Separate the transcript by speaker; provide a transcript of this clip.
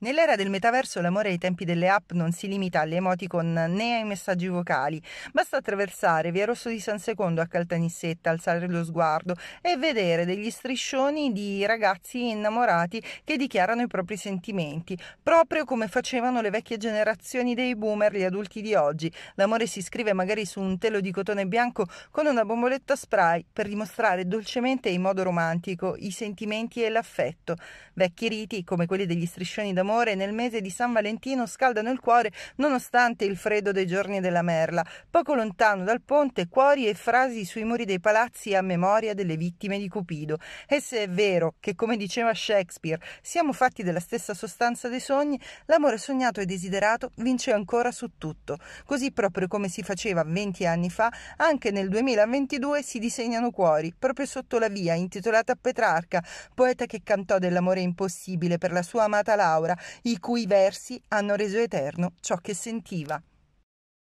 Speaker 1: Nell'era del metaverso l'amore ai tempi delle app non si limita alle emoticon né ai messaggi vocali. Basta attraversare via Rosso di San Secondo a Caltanissetta, alzare lo sguardo e vedere degli striscioni di ragazzi innamorati che dichiarano i propri sentimenti, proprio come facevano le vecchie generazioni dei boomer, gli adulti di oggi. L'amore si scrive magari su un telo di cotone bianco con una bomboletta spray per dimostrare dolcemente e in modo romantico i sentimenti e l'affetto. Vecchi riti come quelli degli striscioni d'amore d'amore nel mese di San Valentino scaldano il cuore nonostante il freddo dei giorni della merla. Poco lontano dal ponte, cuori e frasi sui muri dei palazzi a memoria delle vittime di Cupido. E se è vero che, come diceva Shakespeare, siamo fatti della stessa sostanza dei sogni, l'amore sognato e desiderato vince ancora su tutto. Così proprio come si faceva 20 anni fa, anche nel 2022 si disegnano cuori, proprio sotto la via intitolata Petrarca, poeta che cantò dell'amore impossibile per la sua amata Laura, i cui versi hanno reso eterno ciò che sentiva.